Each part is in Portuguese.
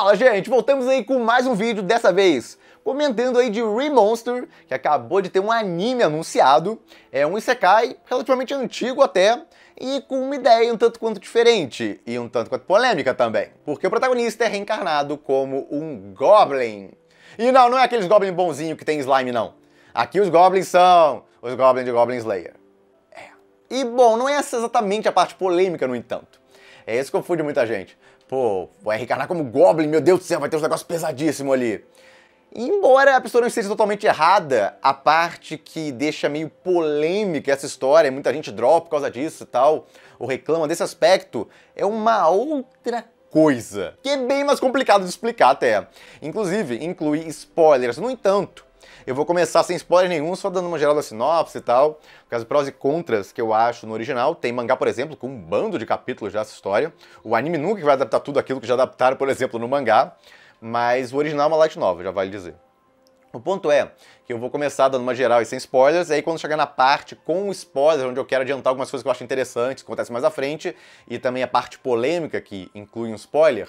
Fala gente, voltamos aí com mais um vídeo dessa vez comentando aí de Remonster, que acabou de ter um anime anunciado, é um isekai relativamente antigo até, e com uma ideia um tanto quanto diferente, e um tanto quanto polêmica também, porque o protagonista é reencarnado como um Goblin. E não, não é aqueles goblins bonzinho que tem slime não. Aqui os Goblins são os Goblins de Goblin Slayer. É. E bom, não é essa exatamente a parte polêmica no entanto. É isso que confunde muita gente pô, vai reencarnar como Goblin, meu Deus do céu, vai ter uns negócios pesadíssimos ali. E embora a pessoa não esteja totalmente errada, a parte que deixa meio polêmica essa história, muita gente dropa por causa disso e tal, ou reclama desse aspecto, é uma outra coisa, que é bem mais complicado de explicar até. Inclusive, inclui spoilers. No entanto, eu vou começar sem spoiler nenhum, só dando uma geral da sinopse e tal, porque as prós e contras que eu acho no original. Tem mangá, por exemplo, com um bando de capítulos já essa história. O anime nunca vai adaptar tudo aquilo que já adaptaram, por exemplo, no mangá, mas o original é uma light novel, já vale dizer. O ponto é que eu vou começar dando uma geral e sem spoilers, e aí quando chegar na parte com spoilers, onde eu quero adiantar algumas coisas que eu acho interessantes, que acontecem mais à frente, e também a parte polêmica que inclui um spoiler,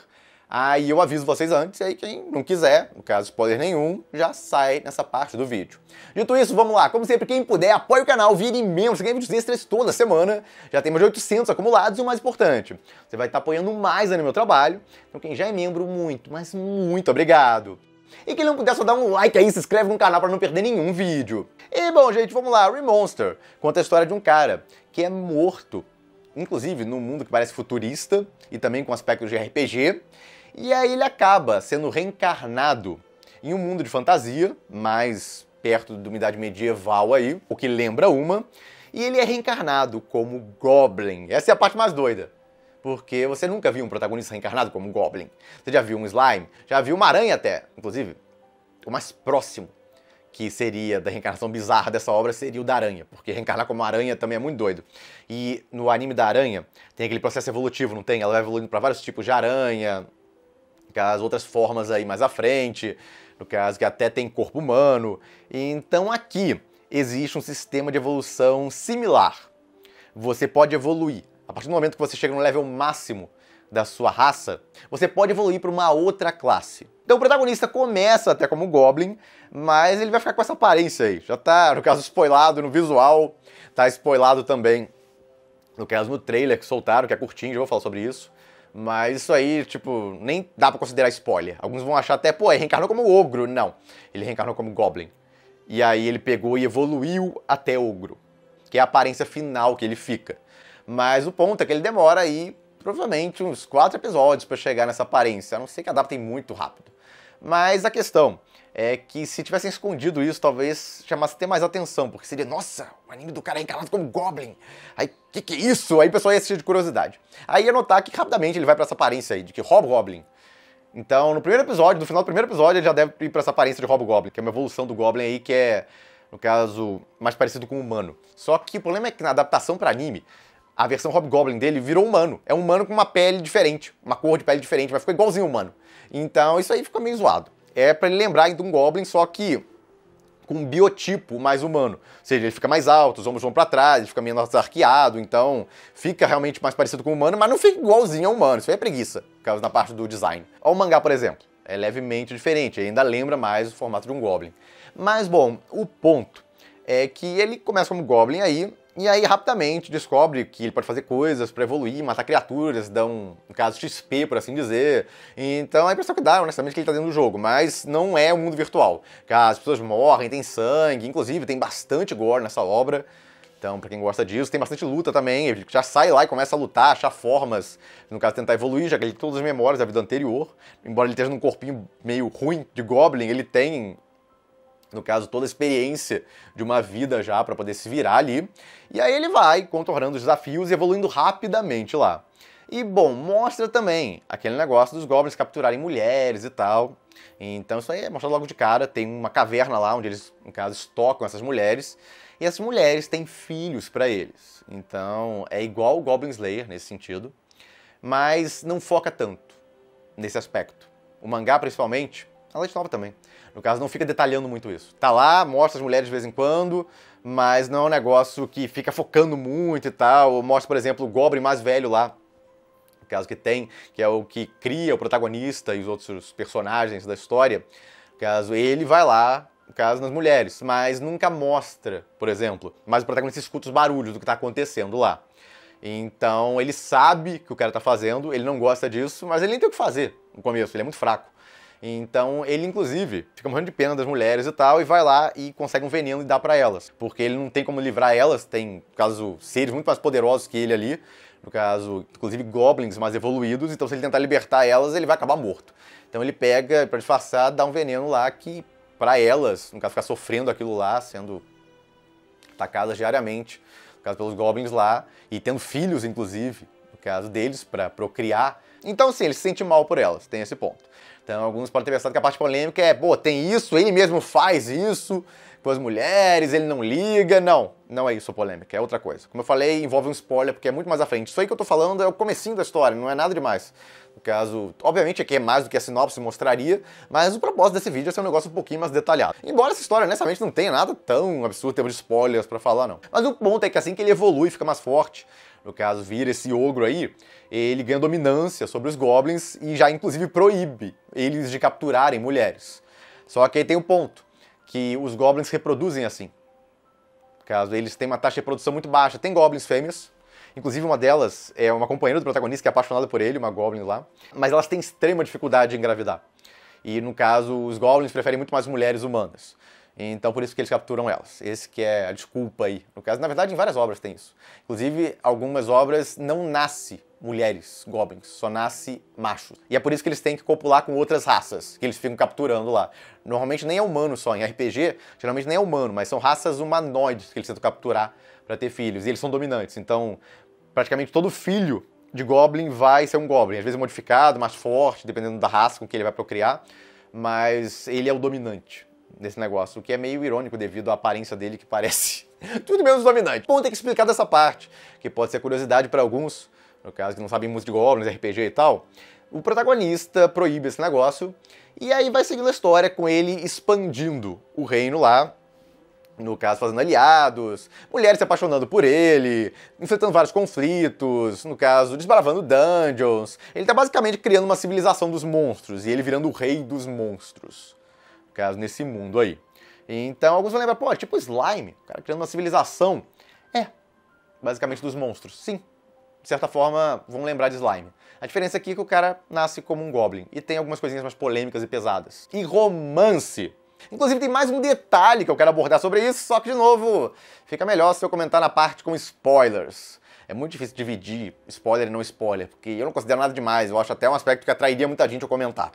Aí eu aviso vocês antes, aí quem não quiser, no caso spoiler nenhum, já sai nessa parte do vídeo. Dito isso, vamos lá. Como sempre, quem puder, apoie o canal, vire membro, ganha vídeos extras toda semana. Já tem mais de 800 acumulados e o mais importante, você vai estar apoiando mais no meu trabalho. Então quem já é membro, muito, mas muito obrigado. E quem não puder, só dá um like aí, se inscreve no canal para não perder nenhum vídeo. E bom, gente, vamos lá. Remonster conta a história de um cara que é morto, inclusive num mundo que parece futurista e também com aspectos de RPG. E aí ele acaba sendo reencarnado em um mundo de fantasia, mais perto de uma idade medieval aí, o que lembra uma, e ele é reencarnado como Goblin. Essa é a parte mais doida. Porque você nunca viu um protagonista reencarnado como Goblin. Você já viu um slime, já viu uma aranha até, inclusive. O mais próximo que seria da reencarnação bizarra dessa obra seria o da aranha, porque reencarnar como aranha também é muito doido. E no anime da aranha tem aquele processo evolutivo, não tem? Ela vai evoluindo para vários tipos de aranha, as outras formas aí mais à frente, no caso que até tem corpo humano. Então aqui existe um sistema de evolução similar. Você pode evoluir. A partir do momento que você chega no level máximo da sua raça, você pode evoluir para uma outra classe. Então o protagonista começa até como Goblin, mas ele vai ficar com essa aparência aí. Já tá, no caso, spoilado no visual, tá spoilado também, no caso, no trailer que soltaram, que é curtinho, já vou falar sobre isso. Mas isso aí, tipo, nem dá para considerar spoiler. Alguns vão achar até, pô, ele reencarnou como ogro. Não, ele reencarnou como goblin. E aí ele pegou e evoluiu até ogro, que é a aparência final que ele fica. Mas o ponto é que ele demora aí, provavelmente, uns quatro episódios para chegar nessa aparência, a não ser que adaptem muito rápido. Mas a questão é que se tivessem escondido isso, talvez chamasse até mais atenção, porque seria, nossa, o anime do cara é como Goblin. Aí, que que é isso? Aí o pessoal ia assistir de curiosidade. Aí ia notar que rapidamente ele vai para essa aparência aí, de que Goblin Então, no primeiro episódio, no final do primeiro episódio, ele já deve ir para essa aparência de Goblin que é uma evolução do Goblin aí, que é, no caso, mais parecido com o humano. Só que o problema é que na adaptação para anime, a versão Goblin dele virou humano. É um humano com uma pele diferente, uma cor de pele diferente, mas ficou igualzinho humano. Então, isso aí ficou meio zoado é para ele lembrar de um Goblin, só que com um biotipo mais humano. Ou seja, ele fica mais alto, os ombros vão para trás, ele fica menos arqueado, então fica realmente mais parecido com o humano, mas não fica igualzinho ao humano. Isso aí é preguiça, na parte do design. Olha o mangá, por exemplo. É levemente diferente, ainda lembra mais o formato de um Goblin. Mas, bom, o ponto é que ele começa como Goblin aí, e aí rapidamente descobre que ele pode fazer coisas para evoluir, matar criaturas, dar um, caso, XP, por assim dizer. Então a impressão que dá, honestamente, é que ele tá dentro do jogo, mas não é o um mundo virtual. As pessoas morrem, tem sangue, inclusive tem bastante gore nessa obra. Então, pra quem gosta disso, tem bastante luta também. Ele já sai lá e começa a lutar, achar formas, no caso, tentar evoluir, já que ele tem todas as memórias da vida anterior. Embora ele esteja num corpinho meio ruim de Goblin, ele tem no caso, toda a experiência de uma vida já para poder se virar ali. E aí ele vai contornando os desafios e evoluindo rapidamente lá. E bom, mostra também aquele negócio dos goblins capturarem mulheres e tal. Então isso aí é mostrado logo de cara, tem uma caverna lá onde eles, no caso, estocam essas mulheres. E as mulheres têm filhos para eles. Então é igual o Goblin Slayer nesse sentido, mas não foca tanto nesse aspecto. O mangá, principalmente, a Light Nova também. No caso, não fica detalhando muito isso. Tá lá, mostra as mulheres de vez em quando, mas não é um negócio que fica focando muito e tal. Ou mostra, por exemplo, o Goblin mais velho lá, no caso que tem, que é o que cria o protagonista e os outros personagens da história. No caso, ele vai lá, no caso, nas mulheres, mas nunca mostra, por exemplo. Mas o protagonista escuta os barulhos do que está acontecendo lá. Então ele sabe que o cara tá fazendo, ele não gosta disso, mas ele nem tem o que fazer no começo, ele é muito fraco. Então ele, inclusive, fica morrendo de pena das mulheres e tal, e vai lá e consegue um veneno e dá para elas. Porque ele não tem como livrar elas, tem, no caso, seres muito mais poderosos que ele ali, no caso, inclusive goblins mais evoluídos, então se ele tentar libertar elas, ele vai acabar morto. Então ele pega, para disfarçar, dá um veneno lá que, para elas, no caso, ficar sofrendo aquilo lá, sendo atacadas diariamente, no caso, pelos goblins lá, e tendo filhos, inclusive, no caso deles, para procriar. Então, sim ele se sente mal por elas, tem esse ponto. Então, alguns podem ter pensado que a parte polêmica é, pô, tem isso, ele mesmo faz isso com as mulheres, ele não liga. Não, não é isso a polêmica, é outra coisa. Como eu falei, envolve um spoiler, porque é muito mais à frente. Isso aí que eu tô falando é o comecinho da história, não é nada demais. No caso, obviamente aqui é mais do que a sinopse mostraria, mas o propósito desse vídeo é ser um negócio um pouquinho mais detalhado. Embora essa história, honestamente, não tenha nada tão absurdo em termos de spoilers para falar, não. Mas o ponto é que assim que ele evolui, fica mais forte, no caso vira esse ogro aí, ele ganha dominância sobre os goblins e já inclusive proíbe eles de capturarem mulheres. Só que aí tem um ponto, que os goblins reproduzem assim. No caso, eles têm uma taxa de reprodução muito baixa. Tem goblins fêmeas, Inclusive, uma delas é uma companheira do protagonista que é apaixonada por ele, uma Goblin lá. Mas elas têm extrema dificuldade em engravidar. E, no caso, os Goblins preferem muito mais mulheres humanas. Então por isso que eles capturam elas. Esse que é a desculpa aí. No caso, na verdade, em várias obras tem isso. Inclusive, algumas obras não nasce mulheres goblins, só nasce machos. E é por isso que eles têm que copular com outras raças, que eles ficam capturando lá. Normalmente nem é humano só, em RPG, geralmente nem é humano, mas são raças humanoides que eles tentam capturar para ter filhos. E eles são dominantes, então praticamente todo filho de goblin vai ser um goblin. Às vezes é modificado, mais forte, dependendo da raça com que ele vai procriar, mas ele é o dominante nesse negócio, o que é meio irônico devido à aparência dele que parece tudo menos dominante. Bom, tem que explicar dessa parte, que pode ser curiosidade para alguns, no caso que não sabem muito de goblins, RPG e tal. O protagonista proíbe esse negócio e aí vai seguindo a história com ele expandindo o reino lá, no caso, fazendo aliados, mulheres se apaixonando por ele, enfrentando vários conflitos, no caso, desbravando dungeons. Ele está basicamente criando uma civilização dos monstros e ele virando o rei dos monstros caso, nesse mundo aí. Então, alguns vão lembrar, pô, é tipo slime, o cara criando uma civilização. É, basicamente dos monstros. Sim, de certa forma, vão lembrar de slime. A diferença aqui é que o cara nasce como um goblin e tem algumas coisinhas mais polêmicas e pesadas. E romance. Inclusive, tem mais um detalhe que eu quero abordar sobre isso, só que, de novo, fica melhor se eu comentar na parte com spoilers. É muito difícil dividir spoiler e não spoiler, porque eu não considero nada demais, eu acho até um aspecto que atrairia muita gente a comentar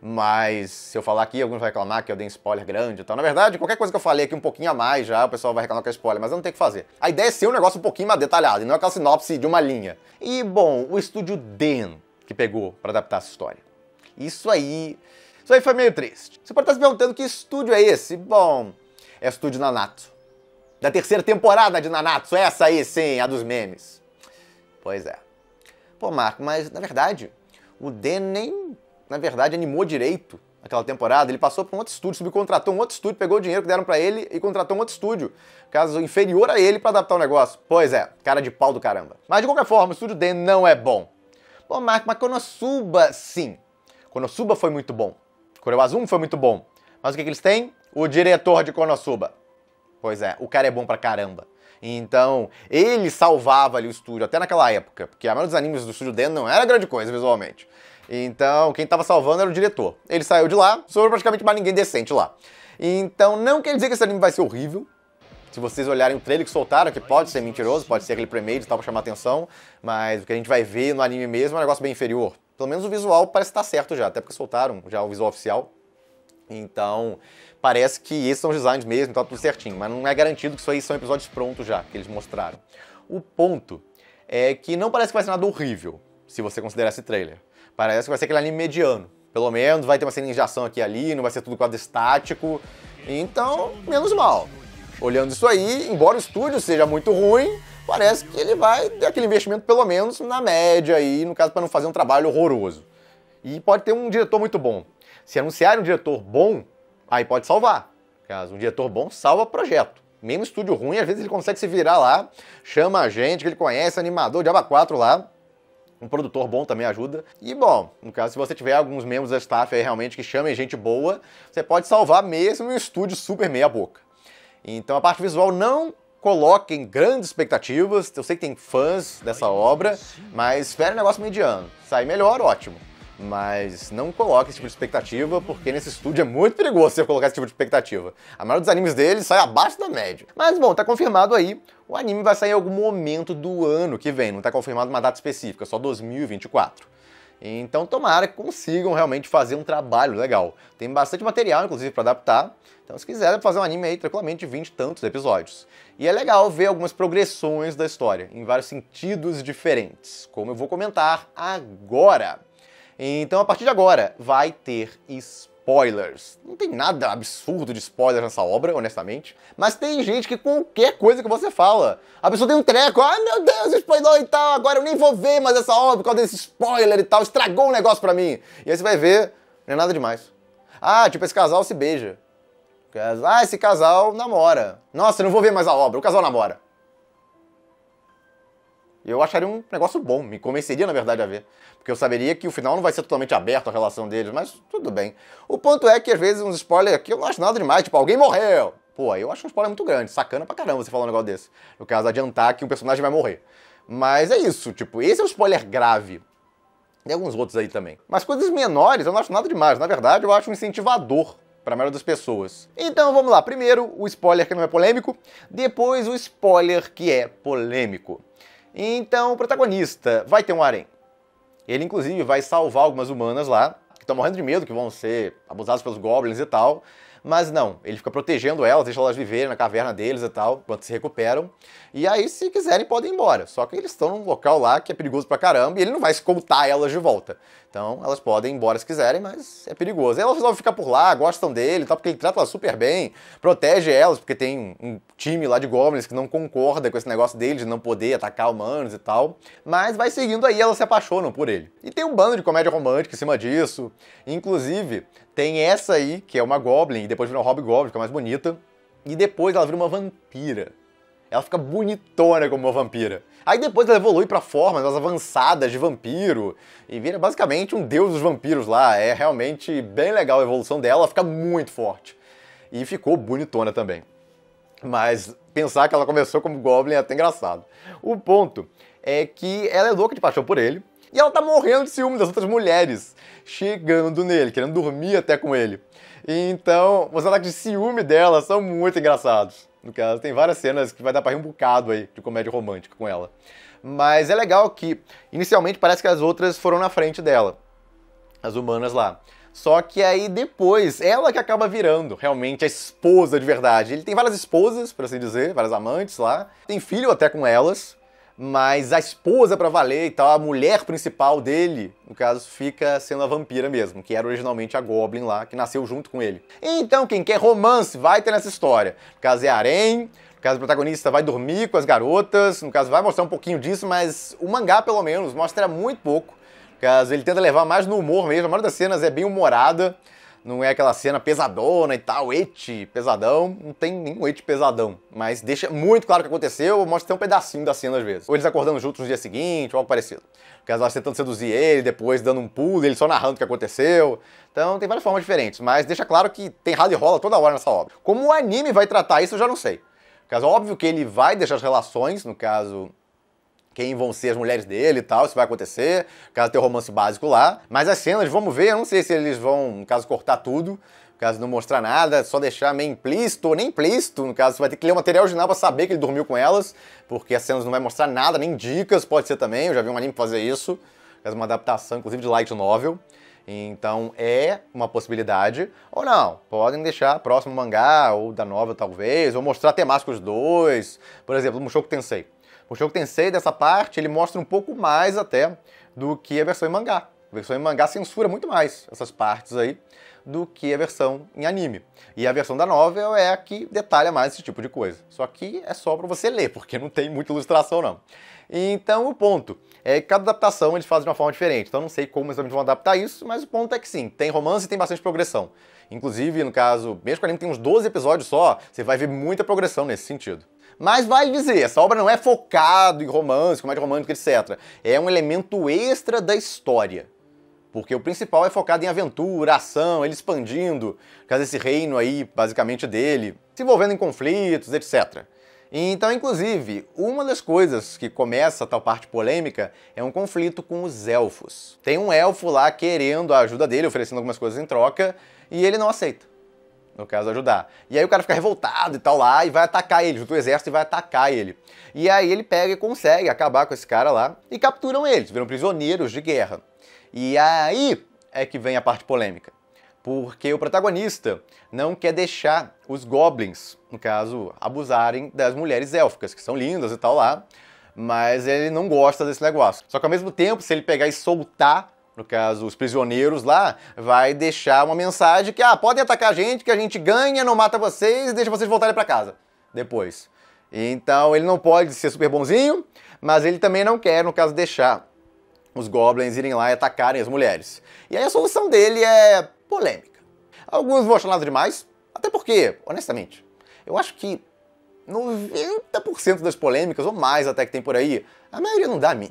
mas se eu falar aqui, alguns vão reclamar que eu dei um spoiler grande e tal. Na verdade, qualquer coisa que eu falei aqui um pouquinho a mais já, o pessoal vai reclamar que é spoiler, mas eu não tenho que fazer. A ideia é ser um negócio um pouquinho mais detalhado, e não é aquela sinopse de uma linha. E, bom, o estúdio Den que pegou para adaptar essa história. Isso aí... Isso aí foi meio triste. Você pode estar se perguntando que estúdio é esse? Bom, é o estúdio Nanato. Da terceira temporada de Nanato, essa aí sim, a dos memes. Pois é. Pô, Marco, mas na verdade, o Den nem na verdade, animou direito aquela temporada. Ele passou para um outro estúdio, subcontratou um outro estúdio, pegou o dinheiro que deram para ele e contratou um outro estúdio, caso inferior a ele, para adaptar o negócio. Pois é, cara de pau do caramba. Mas de qualquer forma, o estúdio D não é bom. Bom, Marco, mas Konosuba, sim. Konosuba foi muito bom. Kuroazumi foi muito bom. Mas o que, que eles têm? O diretor de Konosuba. Pois é, o cara é bom pra caramba. Então, ele salvava ali o estúdio, até naquela época, porque a maioria dos animes do estúdio D não era grande coisa visualmente. Então, quem estava salvando era o diretor. Ele saiu de lá, sobrou praticamente mais ninguém decente lá. Então, não quer dizer que esse anime vai ser horrível. Se vocês olharem o trailer que soltaram, que pode ser mentiroso, pode ser aquele premade e tal pra chamar atenção, mas o que a gente vai ver no anime mesmo é um negócio bem inferior. Pelo menos o visual parece estar tá certo já, até porque soltaram já o visual oficial. Então, parece que esses são os designs mesmo, tá tudo certinho, mas não é garantido que isso aí são episódios prontos já, que eles mostraram. O ponto é que não parece que vai ser nada horrível, se você considerar esse trailer. Parece que vai ser aquele anime mediano. Pelo menos vai ter uma cena de ação aqui e ali, não vai ser tudo quadro estático. Então, menos mal. Olhando isso aí, embora o estúdio seja muito ruim, parece que ele vai ter aquele investimento pelo menos na média aí, no caso para não fazer um trabalho horroroso. E pode ter um diretor muito bom. Se anunciarem um diretor bom, aí pode salvar. Caso um diretor bom salva projeto. Mesmo estúdio ruim, às vezes ele consegue se virar lá, chama a gente que ele conhece, animador de Aba 4 lá, um produtor bom também ajuda. E bom, no caso, se você tiver alguns membros da staff aí realmente que chamem gente boa, você pode salvar mesmo um estúdio super meia boca. Então a parte visual não coloquem grandes expectativas. Eu sei que tem fãs dessa obra, mas espere um negócio mediano. Sair melhor, ótimo. Mas não coloque esse tipo de expectativa, porque nesse estúdio é muito perigoso você colocar esse tipo de expectativa. A maioria dos animes dele sai abaixo da média. Mas bom, tá confirmado aí. O anime vai sair em algum momento do ano que vem, não tá confirmado uma data específica, só 2024. Então tomara que consigam realmente fazer um trabalho legal. Tem bastante material, inclusive, para adaptar. Então, se quiser, fazer um anime aí tranquilamente de 20 e tantos episódios. E é legal ver algumas progressões da história, em vários sentidos diferentes, como eu vou comentar agora. Então, a partir de agora, vai ter spoilers. Não tem nada absurdo de spoiler nessa obra, honestamente. Mas tem gente que qualquer coisa que você fala, a pessoa tem um treco, ai ah, meu Deus, spoiler e tal, agora eu nem vou ver mais essa obra por causa desse spoiler e tal, estragou um negócio pra mim. E aí você vai ver, não é nada demais. Ah, tipo, esse casal se beija. Ah, esse casal namora. Nossa, eu não vou ver mais a obra, o casal namora. Eu acharia um negócio bom, me convenceria, na verdade, a ver. Porque eu saberia que o final não vai ser totalmente aberto à relação deles, mas tudo bem. O ponto é que, às vezes, uns spoilers aqui eu não acho nada demais, tipo, alguém morreu. Pô, aí eu acho um spoiler muito grande, sacana pra caramba você falar um negócio desse. No caso, adiantar que um personagem vai morrer. Mas é isso, tipo, esse é um spoiler grave. e alguns outros aí também. Mas coisas menores eu não acho nada demais. Na verdade, eu acho um incentivador para a maioria das pessoas. Então vamos lá. Primeiro, o spoiler que não é polêmico. Depois, o spoiler que é polêmico. Então o protagonista vai ter um harém. Ele, inclusive, vai salvar algumas humanas lá, que estão morrendo de medo, que vão ser abusadas pelos goblins e tal. Mas não, ele fica protegendo elas, deixa elas viverem na caverna deles e tal, enquanto se recuperam. E aí, se quiserem, podem ir embora. Só que eles estão num local lá que é perigoso pra caramba e ele não vai escoltar elas de volta. Então, elas podem ir embora se quiserem, mas é perigoso. E elas resolvem ficar por lá, gostam dele e tal, porque ele trata elas super bem, protege elas, porque tem um time lá de goblins que não concorda com esse negócio dele de não poder atacar humanos e tal. Mas vai seguindo aí, elas se apaixonam por ele. E tem um bando de comédia romântica em cima disso. Inclusive, tem essa aí, que é uma Goblin, e depois vira uma Hobgoblin, fica mais bonita. E depois ela vira uma vampira. Ela fica bonitona como uma vampira. Aí depois ela evolui para formas mais avançadas de vampiro e vira basicamente um deus dos vampiros lá. É realmente bem legal a evolução dela, ela fica muito forte. E ficou bonitona também. Mas pensar que ela começou como Goblin é até engraçado. O ponto é que ela é louca de paixão por ele, e ela tá morrendo de ciúme das outras mulheres, chegando nele, querendo dormir até com ele. Então, os ataques de ciúme dela são muito engraçados. No caso, tem várias cenas que vai dar pra rir um bocado aí de comédia romântica com ela. Mas é legal que, inicialmente, parece que as outras foram na frente dela. As humanas lá. Só que aí depois, ela que acaba virando realmente a esposa de verdade. Ele tem várias esposas, por assim dizer, várias amantes lá. Tem filho até com elas mas a esposa para valer e tal, a mulher principal dele, no caso, fica sendo a vampira mesmo, que era originalmente a Goblin lá, que nasceu junto com ele. Então, quem quer romance vai ter nessa história. No caso é harém, no caso o protagonista vai dormir com as garotas, no caso vai mostrar um pouquinho disso, mas o mangá, pelo menos, mostra muito pouco. No caso, ele tenta levar mais no humor mesmo, a maioria das cenas é bem humorada. Não é aquela cena pesadona e tal, et pesadão. Não tem nenhum et pesadão. Mas deixa muito claro o que aconteceu, mostra até um pedacinho da cena às vezes. Ou eles acordando juntos no dia seguinte, ou algo parecido. Porque elas tentando seduzir ele, depois dando um pulo, ele só narrando o que aconteceu. Então tem várias formas diferentes, mas deixa claro que tem e rola toda hora nessa obra. Como o anime vai tratar isso, eu já não sei. caso, óbvio que ele vai deixar as relações, no caso, quem vão ser as mulheres dele e tal, se vai acontecer, caso tenha o romance básico lá. Mas as cenas, vamos ver, eu não sei se eles vão, no caso, cortar tudo, no caso não mostrar nada, só deixar meio implícito, ou nem implícito, no caso você vai ter que ler o material original para saber que ele dormiu com elas, porque as cenas não vai mostrar nada, nem dicas, pode ser também, eu já vi um anime fazer isso, faz é uma adaptação inclusive de light novel. Então é uma possibilidade, ou não, podem deixar próximo mangá, ou da nova talvez, ou mostrar temáticos dois, por exemplo, Mushoku Tensei. O jogo Tensei, dessa parte, ele mostra um pouco mais até do que a versão em mangá. A versão em mangá censura muito mais essas partes aí do que a versão em anime. E a versão da novel é a que detalha mais esse tipo de coisa. Só que é só para você ler, porque não tem muita ilustração não. Então o ponto é que cada adaptação eles fazem de uma forma diferente. Então não sei como eles vão adaptar isso, mas o ponto é que sim, tem romance e tem bastante progressão. Inclusive, no caso, mesmo que o anime tem uns 12 episódios só, você vai ver muita progressão nesse sentido. Mas vale dizer, essa obra não é focada em romance, comédia romântica, etc. É um elemento extra da história. Porque o principal é focado em aventura, ação, ele expandindo, caso esse reino aí, basicamente dele, se envolvendo em conflitos, etc. Então, inclusive, uma das coisas que começa a tal parte polêmica é um conflito com os elfos. Tem um elfo lá querendo a ajuda dele, oferecendo algumas coisas em troca, e ele não aceita no caso, ajudar. E aí o cara fica revoltado e tal lá, e vai atacar ele, junto do exército, e vai atacar ele. E aí ele pega e consegue acabar com esse cara lá, e capturam eles, viram prisioneiros de guerra. E aí é que vem a parte polêmica. Porque o protagonista não quer deixar os goblins, no caso, abusarem das mulheres élficas, que são lindas e tal lá, mas ele não gosta desse negócio. Só que ao mesmo tempo, se ele pegar e soltar no caso, os prisioneiros lá, vai deixar uma mensagem que, ah, podem atacar a gente, que a gente ganha, não mata vocês e deixa vocês voltarem para casa depois. Então ele não pode ser super bonzinho, mas ele também não quer, no caso, deixar os goblins irem lá e atacarem as mulheres. E aí a solução dele é polêmica. Alguns vão achar nada demais, até porque, honestamente, eu acho que 90% das polêmicas, ou mais até que tem por aí, a maioria não dá a mim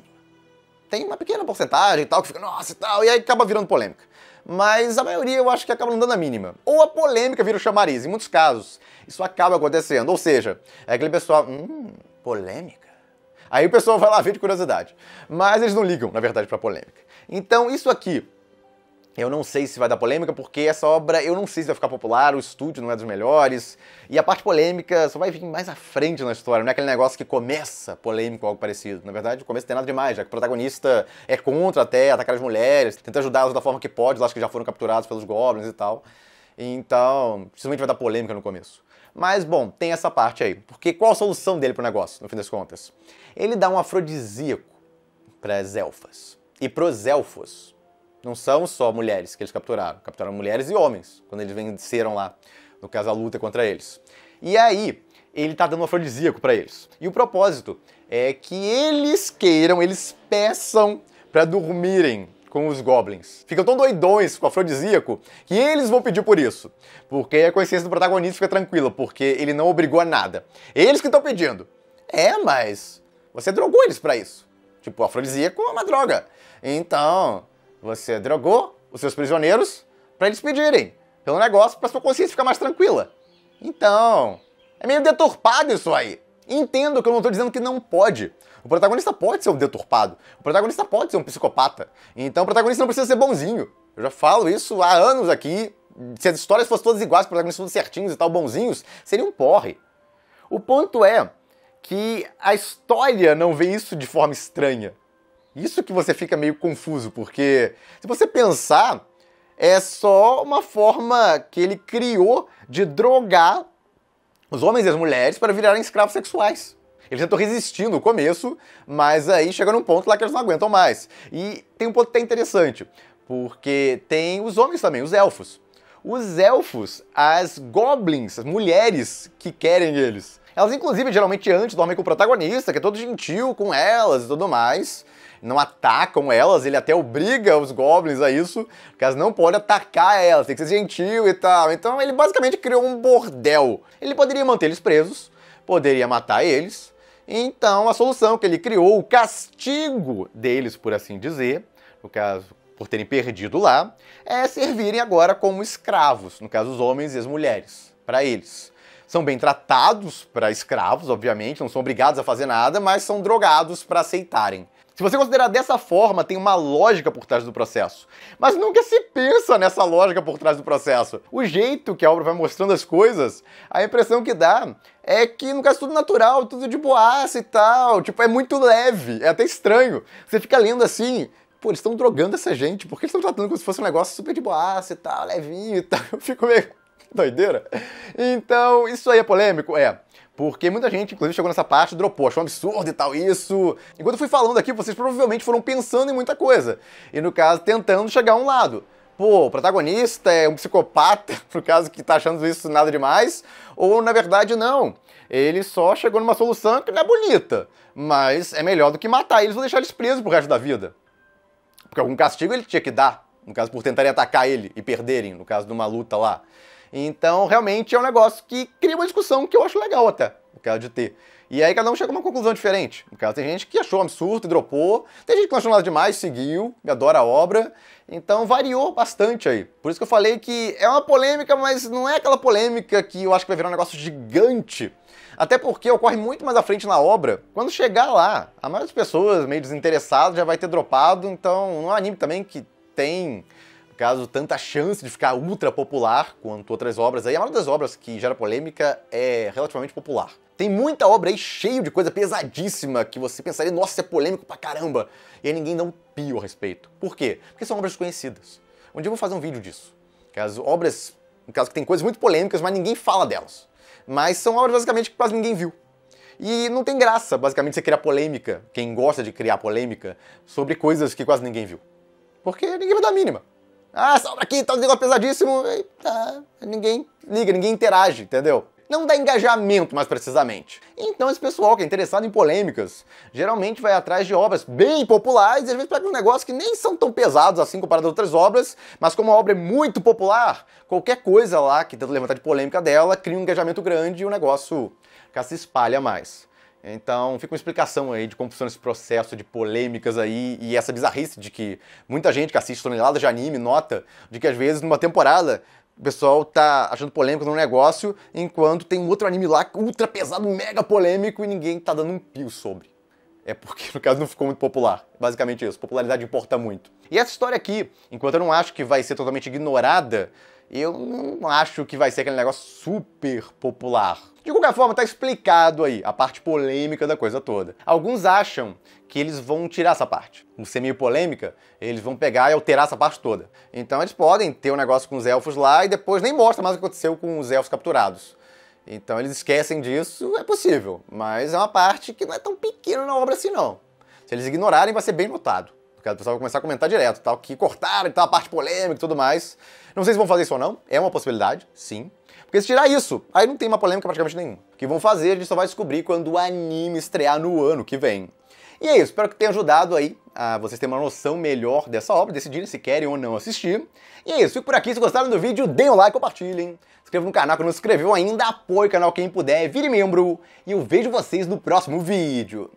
tem uma pequena porcentagem e tal, que fica, nossa e tal, e aí acaba virando polêmica. Mas a maioria eu acho que acaba não dando a mínima. Ou a polêmica vira o chamariz, em muitos casos. Isso acaba acontecendo. Ou seja, é aquele pessoal, hum, polêmica. Aí o pessoal vai lá ver de curiosidade. Mas eles não ligam, na verdade, pra polêmica. Então, isso aqui eu não sei se vai dar polêmica, porque essa obra eu não sei se vai ficar popular, o estúdio não é dos melhores, e a parte polêmica só vai vir mais à frente na história, não é aquele negócio que começa polêmico ou algo parecido. Na verdade, o começo não tem nada demais, já que o protagonista é contra até atacar as mulheres, tenta ajudá-las da forma que pode, acho que já foram capturados pelos goblins e tal. Então, principalmente vai dar polêmica no começo. Mas, bom, tem essa parte aí. Porque qual a solução dele pro negócio, no fim das contas? Ele dá um afrodisíaco para as elfas e pros elfos não são só mulheres que eles capturaram, capturaram mulheres e homens quando eles venceram lá, no caso a luta contra eles. E aí, ele tá dando um afrodisíaco para eles. E o propósito é que eles queiram, eles peçam para dormirem com os goblins. Ficam tão doidões com o afrodisíaco que eles vão pedir por isso. Porque a consciência do protagonista fica tranquila, porque ele não obrigou a nada. Eles que estão pedindo. É, mas você drogou eles para isso. Tipo, afrodisíaco é uma droga. Então, você drogou os seus prisioneiros para eles pedirem pelo negócio para sua consciência ficar mais tranquila. Então, é meio deturpado isso aí. Entendo que eu não estou dizendo que não pode. O protagonista pode ser um deturpado. O protagonista pode ser um psicopata. Então o protagonista não precisa ser bonzinho. Eu já falo isso há anos aqui. Se as histórias fossem todas iguais, os protagonistas todos certinhos e tal, bonzinhos, seria um porre. O ponto é que a história não vê isso de forma estranha. Isso que você fica meio confuso, porque se você pensar, é só uma forma que ele criou de drogar os homens e as mulheres para virarem escravos sexuais. Eles estão resistir no começo, mas aí chega num ponto lá que eles não aguentam mais. E tem um ponto até interessante, porque tem os homens também, os elfos. Os elfos, as goblins, as mulheres que querem eles. Elas, inclusive, geralmente antes dormem com o protagonista, que é todo gentil com elas e tudo mais não atacam elas, ele até obriga os goblins a isso, porque elas não podem atacar elas, tem que ser gentil e tal. Então ele basicamente criou um bordel. Ele poderia manter eles presos, poderia matar eles. Então a solução que ele criou, o castigo deles, por assim dizer, no caso por terem perdido lá, é servirem agora como escravos, no caso os homens e as mulheres, para eles. São bem tratados para escravos, obviamente, não são obrigados a fazer nada, mas são drogados para aceitarem. Se você considerar dessa forma, tem uma lógica por trás do processo. Mas nunca se pensa nessa lógica por trás do processo. O jeito que a obra vai mostrando as coisas, a impressão que dá é que no caso é tudo natural, tudo de boaça e tal, tipo, é muito leve, é até estranho. Você fica lendo assim, pô, eles estão drogando essa gente, por que eles estão tratando como se fosse um negócio super de boaça e tal, levinho e tal? Eu fico meio doideira. Então, isso aí é polêmico? É. Porque muita gente, inclusive, chegou nessa parte e dropou, achou um absurdo e tal isso. Enquanto eu fui falando aqui, vocês provavelmente foram pensando em muita coisa. E no caso, tentando chegar a um lado. Pô, o protagonista é um psicopata, no caso que tá achando isso nada demais, ou na verdade não. Ele só chegou numa solução que não é bonita, mas é melhor do que matar eles ou deixar eles presos pro resto da vida. Porque algum castigo ele tinha que dar, no caso por tentarem atacar ele e perderem, no caso de uma luta lá. Então, realmente é um negócio que cria uma discussão que eu acho legal até, no caso de ter. E aí cada um chega a uma conclusão diferente. No caso, tem gente que achou absurdo e dropou, tem gente que não achou nada demais, seguiu, adora a obra. Então variou bastante aí. Por isso que eu falei que é uma polêmica, mas não é aquela polêmica que eu acho que vai virar um negócio gigante. Até porque ocorre muito mais à frente na obra. Quando chegar lá, a maioria das pessoas meio desinteressadas já vai ter dropado, então não é um anime também que tem caso tanta chance de ficar ultra popular quanto outras obras aí. A maioria das obras que gera polêmica é relativamente popular. Tem muita obra aí cheio de coisa pesadíssima que você pensaria, nossa, é polêmico pra caramba. E aí ninguém dá um pio a respeito. Por quê? Porque são obras conhecidas Um dia eu vou fazer um vídeo disso. Caso obras, no caso que tem coisas muito polêmicas, mas ninguém fala delas. Mas são obras basicamente que quase ninguém viu. E não tem graça, basicamente, você criar polêmica, quem gosta de criar polêmica, sobre coisas que quase ninguém viu. Porque ninguém vai dar a mínima. Ah, sobra aqui, tá um negócio pesadíssimo. E, tá, ninguém liga, ninguém interage, entendeu? Não dá engajamento, mais precisamente. Então esse pessoal que é interessado em polêmicas, geralmente vai atrás de obras bem populares e às vezes pega um negócio que nem são tão pesados assim comparado a outras obras, mas como a obra é muito popular, qualquer coisa lá que tenta levantar de polêmica dela cria um engajamento grande e o negócio já se espalha mais. Então, fica uma explicação aí de como funciona esse processo de polêmicas aí e essa bizarrice de que muita gente que assiste toneladas de anime nota de que às vezes numa temporada o pessoal tá achando polêmico num negócio, enquanto tem um outro anime lá ultra pesado, mega polêmico e ninguém tá dando um pio sobre. É porque, no caso, não ficou muito popular. Basicamente isso. Popularidade importa muito. E essa história aqui, enquanto eu não acho que vai ser totalmente ignorada, eu não acho que vai ser aquele negócio super popular. De qualquer forma, tá explicado aí a parte polêmica da coisa toda. Alguns acham que eles vão tirar essa parte. Como ser meio polêmica, eles vão pegar e alterar essa parte toda. Então eles podem ter um negócio com os elfos lá e depois nem mostra mais o que aconteceu com os elfos capturados. Então eles esquecem disso, é possível, mas é uma parte que não é tão pequena na obra assim não. Se eles ignorarem, vai ser bem notado. Porque o pessoal vai começar a comentar direto, tal, que cortaram, tal, a parte polêmica e tudo mais. Não sei se vão fazer isso ou não, é uma possibilidade, sim. Porque se tirar isso, aí não tem uma polêmica praticamente nenhuma. O que vão fazer, a gente só vai descobrir quando o anime estrear no ano que vem. E é isso, espero que tenha ajudado aí a vocês terem uma noção melhor dessa obra, decidirem se querem ou não assistir. E é isso, fico por aqui. Se gostaram do vídeo, deem um like, compartilhem. Se inscrevam no canal que não se inscreveu ainda, apoie o canal quem puder, vire membro. E eu vejo vocês no próximo vídeo.